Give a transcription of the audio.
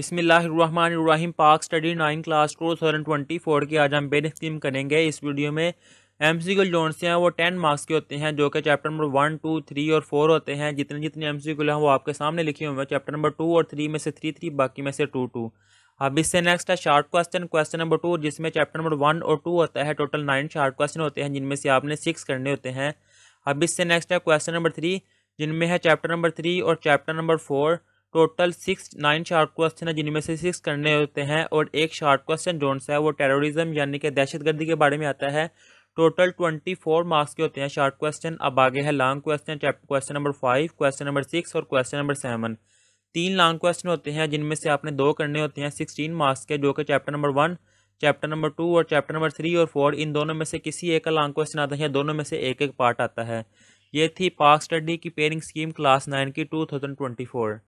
बिसमीम Pak study nine class two thousand twenty four की आज हम बेन स्कीम करेंगे इस वीडियो में एम सी क्यू जो हैं वो टेन मार्क्स के होते हैं जो कि chapter number one two three और फोर होते हैं जितने जितने एम सी क्यू हैं वो आपके सामने लिखे हुए हैं चैप्टर नंबर टू और थ्री में से थ्री थ्री बाकी में से टू टू अब इससे नेक्स्ट है short question question number two जिसमें चैप्टर नंबर वन और टू होता है टोटल नाइन शार्ट क्वेश्चन होते हैं जिनमें से आपने सिक्स करने होते हैं अब इससे नेक्स्ट है क्वेश्चन नंबर थ्री जिनमें है चैप्टर नंबर थ्री और chapter number four total six nine short question है जिनमें से सिक्स करने होते हैं और एक शार्ट क्वेश्चन जोन है वो टेररिज्म यानी कि दहशतगर्दी के बारे में आता है टोटल ट्वेंटी फोर मार्क्स के होते हैं शार्ट क्वेश्चन अब आगे है long question chapter question number five question number six और क्वेश्चन नंबर सेवन तीन लॉन्ग क्वेश्चन होते हैं जिनमें से आपने दो करने होते हैं सिक्सटीन मार्क्स के जो कि chapter number one chapter number two और चैप्टर नंबर थ्री और फोर इन दोनों में से किसी एक का लॉन्ग क्वेश्चन आता है दोनों में से एक एक पार्ट आता है ये थी पार्क स्टडी की पेरिंग स्कीम क्लास नाइन की टू थाउजेंड ट्वेंटी फोर